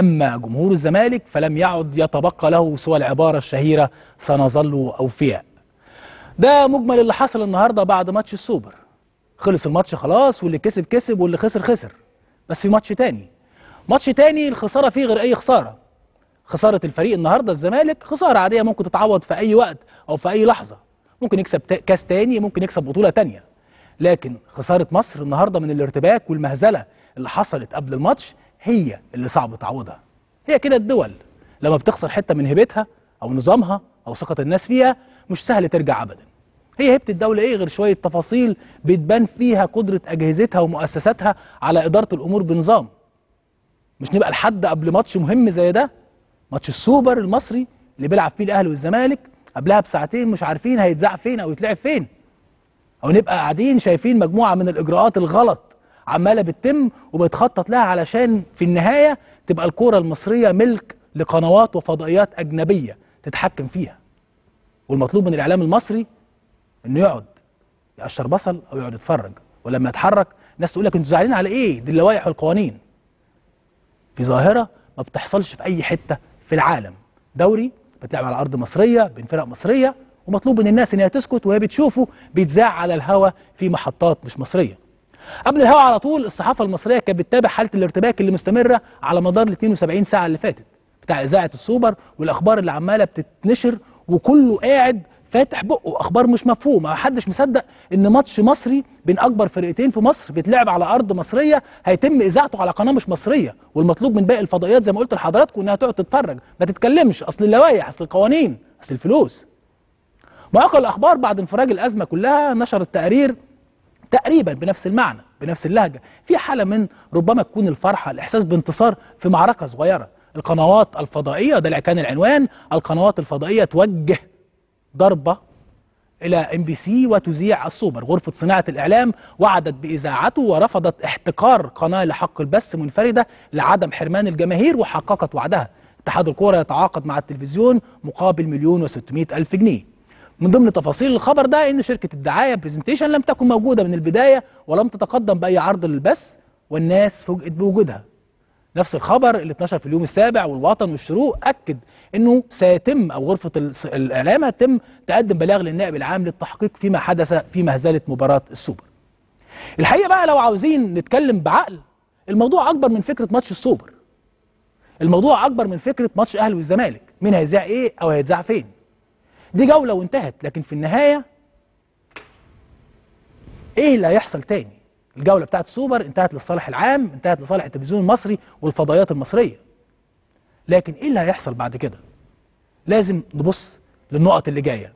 أما جمهور الزمالك فلم يعد يتبقى له سوى العبارة الشهيرة سنظل أوفياء ده مجمل اللي حصل النهاردة بعد ماتش السوبر خلص الماتش خلاص واللي كسب كسب واللي خسر خسر بس في ماتش تاني ماتش تاني الخسارة فيه غير أي خسارة خسارة الفريق النهاردة الزمالك خسارة عادية ممكن تتعوض في أي وقت أو في أي لحظة ممكن يكسب كاس تاني ممكن يكسب بطولة تانية لكن خسارة مصر النهاردة من الارتباك والمهزلة اللي حصلت قبل الماتش هي اللي صعب تعوضها هي كده الدول لما بتخسر حتة من هيبتها أو نظامها أو ثقة الناس فيها مش سهل ترجع أبدا هي هيبة الدولة إيه غير شوية تفاصيل بتبان فيها قدرة أجهزتها ومؤسساتها على إدارة الأمور بنظام مش نبقى لحد قبل ماتش مهم زي ده ماتش السوبر المصري اللي بيلعب فيه الأهلي والزمالك قبلها بساعتين مش عارفين هيتذاع فين أو يتلعب فين أو نبقى قاعدين شايفين مجموعة من الإجراءات الغلط عماله بتتم وبتخطط لها علشان في النهايه تبقى الكوره المصريه ملك لقنوات وفضائيات اجنبيه تتحكم فيها والمطلوب من الاعلام المصري انه يقعد يقشر بصل او يقعد يتفرج ولما يتحرك الناس تقول لك انتوا زعلانين على ايه دي اللوائح والقوانين في ظاهره ما بتحصلش في اي حته في العالم دوري بتلعب على ارض مصريه بين فرق مصريه ومطلوب من الناس ان هي تسكت وهي بتشوفه بيتذاع على الهواء في محطات مش مصريه قبل الهوا على طول الصحافه المصريه كانت بتتابع حاله الارتباك اللي مستمره على مدار ال 72 ساعه اللي فاتت بتاع اذاعه السوبر والاخبار اللي عماله بتتنشر وكله قاعد فاتح بقه اخبار مش مفهومه ما حدش مصدق ان ماتش مصري بين اكبر فرقتين في مصر بيتلعب على ارض مصريه هيتم اذاعته على قناه مش مصريه والمطلوب من باقي الفضائيات زي ما قلت لحضراتكم انها تقعد تتفرج ما تتكلمش اصل اللوائح اصل القوانين اصل الفلوس مواقع الاخبار بعد انفراج الازمه كلها نشرت تقارير تقريبا بنفس المعنى بنفس اللهجة في حالة من ربما تكون الفرحة الإحساس بانتصار في معركة صغيرة القنوات الفضائية ده كان العنوان القنوات الفضائية توجه ضربة إلى ام بي سي وتذيع السوبر غرفة صناعة الإعلام وعدت بإذاعته ورفضت احتكار قناة لحق البث منفردة لعدم حرمان الجماهير وحققت وعدها اتحاد الكورة يتعاقد مع التلفزيون مقابل مليون وستمائة ألف جنيه من ضمن تفاصيل الخبر ده ان شركه الدعايه برزنتيشن لم تكن موجوده من البدايه ولم تتقدم باي عرض للبث والناس فوجئت بوجودها نفس الخبر اللي اتنشر في اليوم السابع والوطن والشروق اكد انه سيتم او غرفه الاعلام هتتم تقدم بلاغ للنائب العام للتحقيق فيما حدث في مهزله مباراه السوبر الحقيقه بقى لو عاوزين نتكلم بعقل الموضوع اكبر من فكره ماتش السوبر الموضوع اكبر من فكره ماتش الاهلي والزمالك مين هيذاع ايه او هيتذاع فين دي جولة وانتهت لكن في النهاية ايه اللي هيحصل تاني الجولة بتاعت السوبر انتهت للصالح العام انتهت لصالح التلفزيون المصري والفضائيات المصرية لكن ايه اللي هيحصل بعد كده لازم نبص للنقط اللي جاية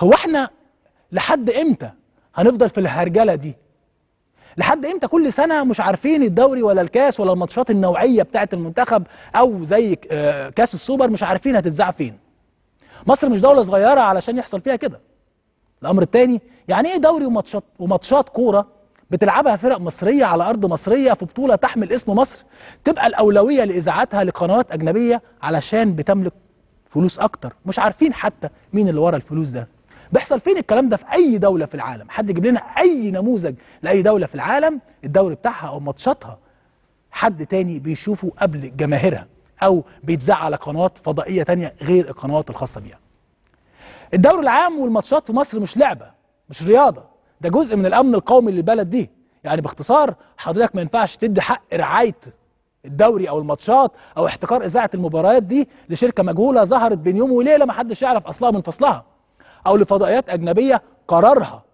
هو احنا لحد امتى هنفضل في الهرجلة دي لحد امتى كل سنه مش عارفين الدوري ولا الكاس ولا الماتشات النوعيه بتاعه المنتخب او زي آه، كاس السوبر مش عارفين هتتذاع فين مصر مش دوله صغيره علشان يحصل فيها كده الامر الثاني يعني ايه دوري وماتشات وماتشات كوره بتلعبها فرق مصريه على ارض مصريه في بطوله تحمل اسم مصر تبقى الاولويه لاذاعتها لقنوات اجنبيه علشان بتملك فلوس اكتر مش عارفين حتى مين اللي ورا الفلوس ده بيحصل فين الكلام ده في اي دوله في العالم حد يجيب لنا اي نموذج لاي دوله في العالم الدوري بتاعها او ماتشاتها حد تاني بيشوفه قبل جماهيرها او بيتذاع على قنوات فضائيه تانية غير القنوات الخاصه بيها الدوري العام والماتشات في مصر مش لعبه مش رياضه ده جزء من الامن القومي للبلد دي يعني باختصار حضرتك ما ينفعش تدي حق رعايه الدوري او الماتشات او احتكار اذاعه المباريات دي لشركه مجهوله ظهرت بين يوم وليله ما حدش يعرف اصلها من فصلها او لفضائيات اجنبيه قرارها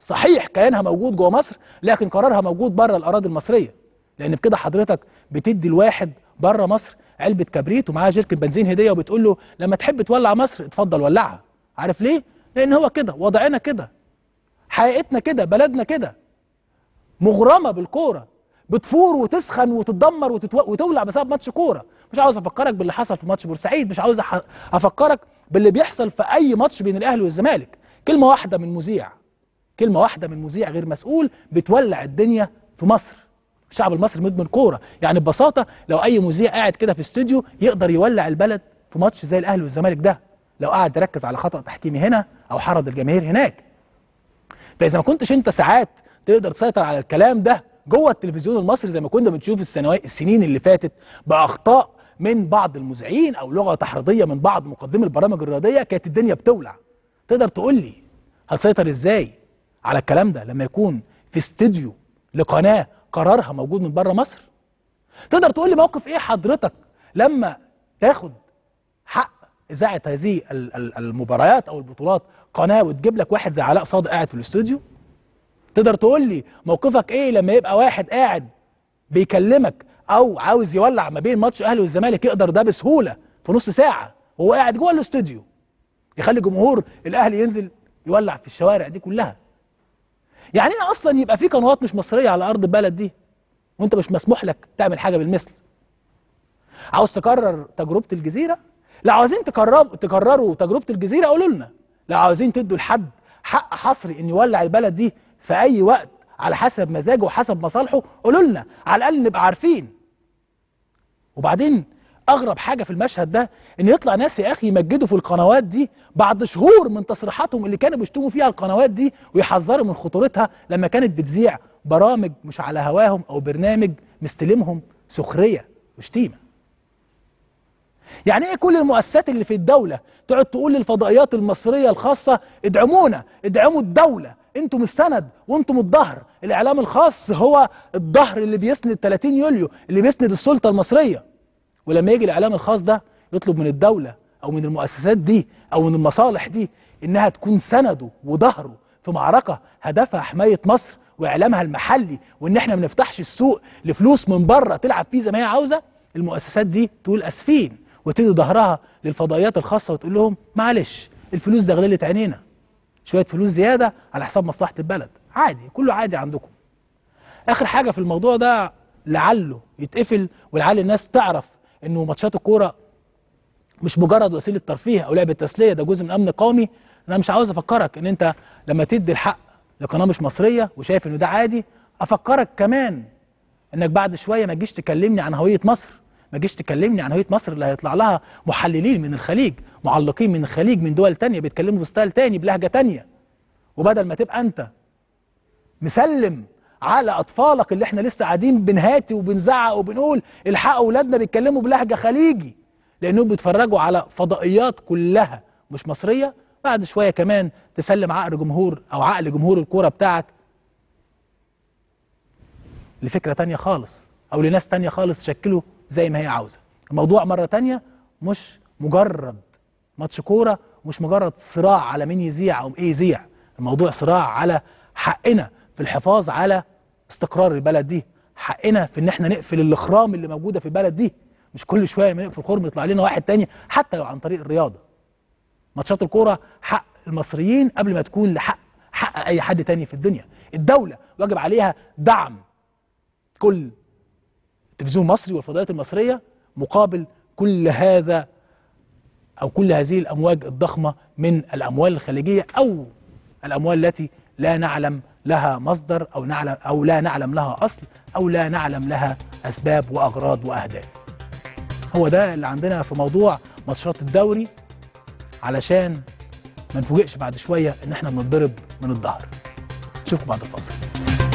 صحيح كيانها موجود جوه مصر لكن قرارها موجود بره الاراضي المصريه لان بكده حضرتك بتدي الواحد بره مصر علبه كبريت ومعاها جيركن بنزين هديه وبتقول له لما تحب تولع مصر اتفضل ولعها عارف ليه لان هو كده وضعنا كده حقيقتنا كده بلدنا كده مغرمه بالكوره بتفور وتسخن وتتدمر وتتو... وتولع بسبب ماتش كوره مش عاوز افكرك باللي حصل في ماتش بورسعيد مش عاوز أح... افكرك باللي بيحصل في اي ماتش بين الاهلي والزمالك كلمه واحده من مذيع كلمه واحده من مذيع غير مسؤول بتولع الدنيا في مصر الشعب المصري مدمن كوره يعني ببساطه لو اي مذيع قاعد كده في استوديو يقدر يولع البلد في ماتش زي الاهلي والزمالك ده لو قعد يركز على خطا تحكيمي هنا او حرض الجماهير هناك فاذا ما كنتش انت ساعات تقدر تسيطر على الكلام ده جوه التلفزيون المصري زي ما كنا بنشوف السنوات السنين اللي فاتت باخطاء من بعض المذيعين او لغه تحريضيه من بعض مقدمي البرامج الرياضيه كانت الدنيا بتولع تقدر تقول لي هتسيطر ازاي على الكلام ده لما يكون في استوديو لقناه قرارها موجود من بره مصر تقدر تقول لي موقف ايه حضرتك لما تاخد حق اذاعه هذه المباريات او البطولات قناه وتجيب لك واحد زي علاء صادق قاعد في الاستوديو تقدر تقول لي موقفك ايه لما يبقى واحد قاعد بيكلمك او عاوز يولع ما بين ماتش الاهلي والزمالك يقدر ده بسهوله في نص ساعه وهو قاعد جوه الاستوديو يخلي جمهور الاهلي ينزل يولع في الشوارع دي كلها يعني ايه اصلا يبقى في قنوات مش مصريه على ارض البلد دي وانت مش مسموح لك تعمل حاجه بالمثل عاوز تكرر تجربه الجزيره لو عاوزين تكرروا تكرروا تجربه الجزيره قولوا لنا لو عاوزين تدوا لحد حق حصري ان يولع البلد دي في اي وقت على حسب مزاجه وحسب مصالحه قولوا لنا على الاقل نبقى عارفين وبعدين اغرب حاجه في المشهد ده ان يطلع ناس يا اخي يمجدوا في القنوات دي بعد شهور من تصريحاتهم اللي كانوا بيشتموا فيها القنوات دي ويحذروا من خطورتها لما كانت بتذيع برامج مش على هواهم او برنامج مستلمهم سخريه وشتيمه يعني ايه كل المؤسسات اللي في الدوله تقعد تقول للفضائيات المصريه الخاصه ادعمونا ادعموا الدوله انتم السند وانتم الظهر الاعلام الخاص هو الظهر اللي بيسند 30 يوليو اللي بيسند السلطه المصريه ولما يجي الاعلام الخاص ده يطلب من الدوله او من المؤسسات دي او من المصالح دي انها تكون سنده وظهره في معركه هدفها حمايه مصر واعلامها المحلي وان احنا ما نفتحش السوق لفلوس من بره تلعب فيه زي ما هي عاوزه المؤسسات دي تقول اسفين وتدي ظهرها للفضائيات الخاصه وتقول لهم معلش الفلوس زغللت عينينا شويه فلوس زياده على حساب مصلحه البلد عادي كله عادي عندكم اخر حاجه في الموضوع ده لعله يتقفل ولعل الناس تعرف انه ماتشات الكوره مش مجرد وسيله ترفيه او لعبه تسليه ده جزء من امن قومي انا مش عاوز افكرك ان انت لما تدي الحق لقناه مش مصريه وشايف انه ده عادي افكرك كمان انك بعد شويه ما تجيش تكلمني عن هويه مصر ما تجيش تكلمني عن هويه مصر اللي هيطلع لها محللين من الخليج معلقين من الخليج من دول تانية بيتكلموا بستايل تاني بلهجه تانية وبدل ما تبقى انت مسلم على اطفالك اللي احنا لسه قاعدين بنهاتي وبنزعق وبنقول الحقوا اولادنا بيتكلموا بلهجه خليجي لانهم بيتفرجوا على فضائيات كلها مش مصريه بعد شويه كمان تسلم عقل جمهور او عقل جمهور الكوره بتاعك لفكره تانية خالص او لناس تانية خالص تشكله زي ما هي عاوزه الموضوع مره تانية مش مجرد ماتش كوره مش مجرد صراع على مين يذيع او ايه يذيع الموضوع صراع على حقنا في الحفاظ على استقرار البلد دي حقنا في ان احنا نقفل الاخرام اللي موجوده في البلد دي مش كل شويه لما نقفل خرم يطلع لنا واحد تاني حتى لو عن طريق الرياضه ماتشات الكوره حق المصريين قبل ما تكون لحق حق اي حد تاني في الدنيا الدوله واجب عليها دعم كل التلفزيون المصري والفضائيات المصريه مقابل كل هذا او كل هذه الامواج الضخمه من الاموال الخليجيه او الاموال التي لا نعلم لها مصدر أو, نعلم أو لا نعلم لها أصل أو لا نعلم لها أسباب وأغراض وأهداف هو ده اللي عندنا في موضوع ماتشات الدوري علشان ما نفوجئش بعد شوية إن احنا بنضرب من الظهر نشوفكم بعد الفاصل